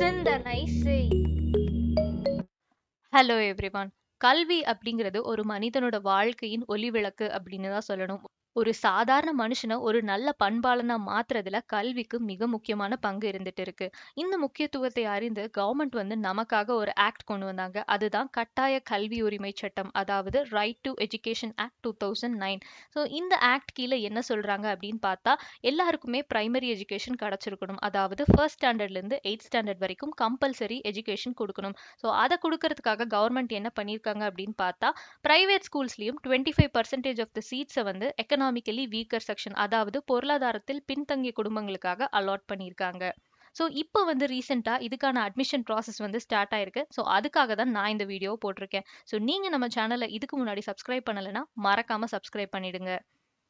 சிந்தனை செய் hello everyone கல்வி அப்படிங்கிறது ஒரு மனிதனோட வாழ்க்கையின் ஒளி விளக்கு அப்படின்னு தான் சொல்லணும் ஒரு சாதாரண மனுஷனை ஒரு நல்ல பண்பாளனா மாத்துறதுல கல்விக்கு மிக முக்கியமான பங்கு இருந்துட்டு இருக்கு இந்த முக்கியத்துவத்தை அறிந்து கவர்மெண்ட் வந்து நமக்காக ஒரு ஆக்ட் கொண்டு வந்தாங்க அதுதான் கட்டாய கல்வி உரிமை சட்டம் அதாவது right to education act two thousand nine so இந்த ஆக்ட் கீழே என்ன சொல்றாங்க அப்படின்னு பார்த்தா எல்லாருக்குமே பிரைமரி எஜுகேஷன் கிடைச்சிருக்கணும் அதாவது ஃபர்ஸ்ட் ஸ்டாண்டர்ட்லேருந்து எயிட் ஸ்டாண்டர்ட் வரைக்கும் கம்பல்சரி எஜுகேஷன் கொடுக்கணும் ஸோ அதை கொடுக்கறதுக்காக கவர்மெண்ட் என்ன பண்ணியிருக்காங்க அப்படின்னு பார்த்தா பிரைவேட் ஸ்கூல்ஸ்லையும் twenty five percentage of the சீட்ஸை வந்து எக்கனாமிக்கலி வீக்கர் செக்ஷன் அதாவது பொருளாதாரத்தில் பின்தங்கிய குடும்பங்களுக்காக அலாட் பண்ணியிருக்காங்க ஸோ இப்போ வந்து ரீசெண்டாக இதுக்கான அட்மிஷன் ப்ராசஸ் வந்து ஸ்டார்ட் ஆயிருக்கு ஸோ அதுக்காக தான் நான் இந்த வீடியோ போட்டிருக்கேன் ஸோ நீங்கள் நம்ம சேனலை இதுக்கு முன்னாடி சப்ஸ்கிரைப் பண்ணலைன்னா மறக்காமல் சப்ஸ்கிரைப் பண்ணிடுங்க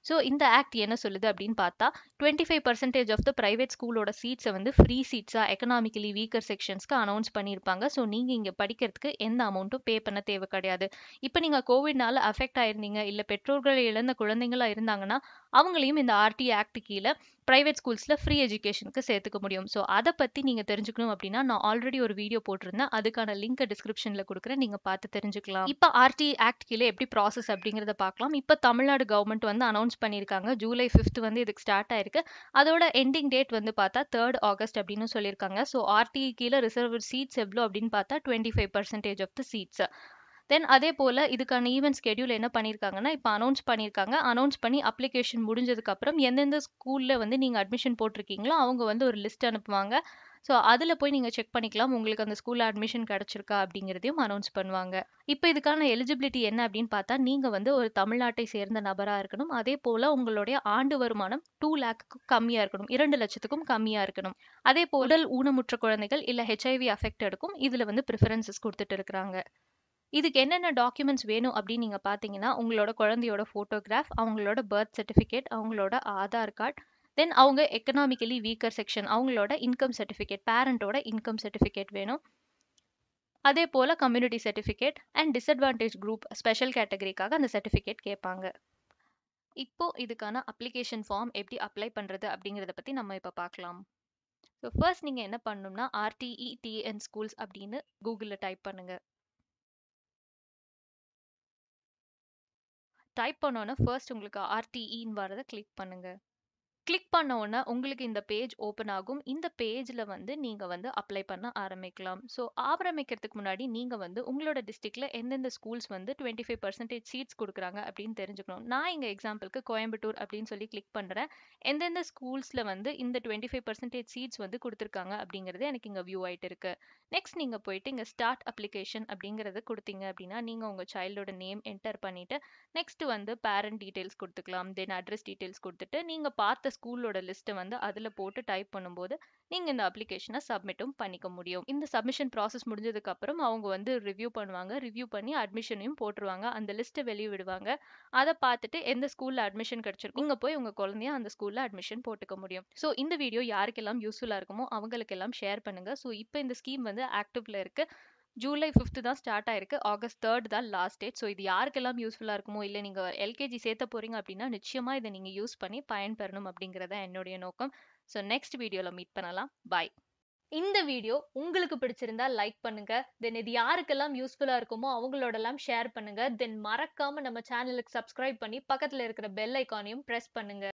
ஸோ இந்த ஆக்ட் என்ன சொல்லுது அப்படின்னு பார்த்தா twenty five percentage of the private ஸ்கூலோட சீட்ஸை வந்து ஃப்ரீ சீட்ஸாக எக்கனாமிக்கலி வீக்கர் செக்ஷன்ஸ்க்கு அனௌன்ஸ் பண்ணியிருப்பாங்க ஸோ நீங்கள் இங்கே படிக்கிறதுக்கு எந்த அமௌண்ட்டும் பே பண்ண தேவை கிடையாது இப்போ நீங்கள் கோவிட்னால அஃபெக்ட் ஆயிருந்தீங்க இல்லை பெற்றோர்கள் இழந்த குழந்தைங்களா இருந்தாங்கன்னா அவங்களையும் இந்த ஆர்டி ஆக்ட் கீழே ப்ரைவேட் ஸ்கூல்ஸில் ஃப்ரீ எஜுகேஷனுக்கு சேர்த்துக்க முடியும் ஸோ அதை பற்றி நீங்கள் தெரிஞ்சுக்கணும் அப்படின்னா நான் ஆல்ரெடி ஒரு வீடியோ போட்டிருந்தேன் அதுக்கான லிங்க் டிஸ்கிரிப்ஷனில் கொடுக்குறேன் நீங்கள் பார்த்து தெரிஞ்சுக்கலாம் இப்போ ஆர்டி ஆக்ட் கீழே எப்படி ப்ராசஸ் அப்படிங்கிறத பார்க்கலாம் இப்போ தமிழ்நாடு கவர்மெண்ட் வந்து அனௌன்ஸ் பண்ணியிருக்காங்க ஜூலை ஃபிஃப்த் வந்து இதுக்கு ஸ்டார்ட் ஆயிருக்கு அதோட எண்டிங் டேட் வந்து பார்த்தா தேர்ட் ஆகஸ்ட் அப்படின்னு சொல்லியிருக்காங்க ஸோ ஆர்டி கீழே ரிசர்வ் சீட்ஸ் எவ்வளோ அப்படின்னு பார்த்தா twenty five percentage of the seats then அதே போல் இதுக்கான ஈவெண்ட் ஸ்கெடியூல் என்ன பண்ணியிருக்காங்கன்னா இப்போ அனௌன்ஸ் பண்ணியிருக்காங்க அனௌன்ஸ் பண்ணி அப்ளிகேஷன் முடிஞ்சதுக்கப்புறம் எந்தெந்த ஸ்கூலில் வந்து நீங்கள் அட்மிஷன் போட்டிருக்கீங்களோ அவங்க வந்து ஒரு லிஸ்ட் அனுப்புவாங்க ஸோ அதில் போய் நீங்கள் செக் பண்ணிக்கலாம் உங்களுக்கு அந்த ஸ்கூலில் அட்மிஷன் கிடச்சிருக்கா அப்படிங்கிறதையும் அனௌன்ஸ் பண்ணுவாங்க இப்போ இதுக்கான எலிஜிபிலிட்டி என்ன அப்படின்னு பார்த்தா நீங்கள் வந்து ஒரு தமிழ்நாட்டை சேர்ந்த நபராக இருக்கணும் அதே போல் உங்களுடைய ஆண்டு வருமானம் டூ லேக்கு கம்மியாக இருக்கணும் இரண்டு லட்சத்துக்கும் கம்மியாக இருக்கணும் அதே போல் உடல் ஊனமுற்ற குழந்தைகள் இல்லை ஹெச்ஐவி அஃபெக்ட் எடுக்கும் இதில் வந்து ப்ரிஃபரன்சஸ் கொடுத்துட்டு இருக்கிறாங்க இதுக்கு என்னென்ன டாக்குமெண்ட்ஸ் வேணும் அப்படின்னு நீங்கள் பார்த்தீங்கன்னா உங்களோட குழந்தையோட ஃபோட்டோகிராஃப் அவங்களோட பர்த் சர்டிஃபிகேட் அவங்களோட ஆதார் கார்டு தென் அவங்க எக்கனாமிக்கலி வீக்கர் செக்ஷன் அவங்களோட இன்கம் சர்டிஃபிகேட் பேரண்டோட இன்கம் சர்டிஃபிகேட் வேணும் அதே போல் community certificate and disadvantage group special கேட்டகரிக்காக அந்த சர்டிஃபிகேட் கேட்பாங்க இப்போது இதுக்கான அப்ளிகேஷன் ஃபார்ம் எப்படி அப்ளை பண்ணுறது அப்படிங்கிறத பற்றி நம்ம இப்போ பார்க்கலாம் ஸோ ஃபர்ஸ்ட் நீங்கள் என்ன பண்ணணும்னா ஆர்டிஇ டிஎன் ஸ்கூல்ஸ் அப்படின்னு கூகுளில் டைப் பண்ணுங்கள் டைப் பண்ணோன்னே ஃபர்ஸ்ட் உங்களுக்கு ஆர்டிஇன்னு e வரதை கிளிக் பண்ணுங்க கிளிக் பண்ண உடனே உங்களுக்கு இந்த பேஜ் ஓப்பன் ஆகும் இந்த பேஜில் வந்து நீங்கள் வந்து அப்ளை பண்ண ஆரம்பிக்கலாம் ஸோ ஆரம்பிக்கிறதுக்கு முன்னாடி நீங்கள் வந்து உங்களோட டிஸ்ட்ரிக்டில் எந்தெந்த ஸ்கூல்ஸ் வந்து டுவெண்ட்டி ஃபைவ் பர்சன்டேஜ் சீட்ஸ் கொடுக்குறாங்க அப்படின்னு தெரிஞ்சுக்கணும் நான் இங்கே எக்ஸாம்பிளுக்கு கோயம்புத்தூர் அப்படின்னு சொல்லி கிளிக் பண்ணுறேன் எந்தெந்த ஸ்கூல்ஸில் வந்து இந்த டுவெண்ட்டி ஃபைவ் பர்சன்டேஜ் சீட்ஸ் வந்து கொடுத்துருக்காங்க அப்படிங்கிறது எனக்கு இங்கே வியூ ஆகிட்டு இருக்கு நெக்ஸ்ட் நீங்கள் போயிட்டு இங்கே ஸ்டார்ட் அப்ளிகேஷன் அப்படிங்கிறத கொடுத்தீங்க அப்படின்னா நீங்கள் உங்கள் சைல்டோட நேம் என்டர் பண்ணிவிட்டு நெக்ஸ்ட் வந்து பேரண்ட் டீட்டெயில்ஸ் கொடுத்துக்கலாம் தென் அட்ரஸ் டீட்டெயில்ஸ் கொடுத்துட்டு நீங்கள் பார்த்த ஸ்கூலோட லிஸ்ட்டை வந்து அதில் போட்டு டைப் பண்ணும்போது நீங்கள் இந்த அப்ளிகேஷனை சப்மிட்டும் பண்ணிக்க முடியும் இந்த சப்மிஷன் ப்ராசஸ் முடிஞ்சதுக்கப்புறம் அவங்க வந்து ரிவ்யூ பண்ணுவாங்க ரிவ்யூ பண்ணி அட்மிஷனையும் போட்டுருவாங்க அந்த லிஸ்ட்டை வெளியே விடுவாங்க அதை பார்த்துட்டு எந்த ஸ்கூலில் அட்மிஷன் கிடச்சிருக்கும் நீங்கள் போய் உங்கள் குழந்தைய அந்த ஸ்கூலில் அட்மிஷன் போட்டுக்க முடியும் ஸோ இந்த வீடியோ யாருக்கெல்லாம் யூஸ்ஃபுல்லாக இருக்குமோ அவங்களுக்கெல்லாம் ஷேர் பண்ணுங்கள் ஸோ இப்போ இந்த ஸ்கீம் வந்து ஆக்டிவ்ல இருக்குது ஜூலை ஃபிஃப்த்து தான் ஸ்டார்ட் ஆயிருக்கு ஆகஸ்ட் தேர்ட் தான் லாஸ்ட் டேட் ஸோ இது யாருக்கெல்லாம் யூஸ்ஃபுல்லாக இருக்குமோ இல்லை நீங்கள் எல்கேஜி சேர்த்த போகிறீங்க அப்படின்னா நிச்சயமாக இதை நீங்கள் யூஸ் பண்ணி பயன்பெறணும் அப்படிங்கிறத என்னுடைய நோக்கம் ஸோ நெக்ஸ்ட் வீடியோவில் மீட் பண்ணலாம் பாய் இந்த வீடியோ உங்களுக்கு பிடிச்சிருந்தா லைக் பண்ணுங்க தென் இது யாருக்கெல்லாம் யூஸ்ஃபுல்லா இருக்குமோ அவங்களோடலாம் ஷேர் பண்ணுங்க தென் மறக்காம நம்ம சேனலுக்கு சப்ஸ்கிரைப் பண்ணி பக்கத்துல இருக்கிற பெல் ஐக்கானையும் பிரஸ் பண்ணுங்க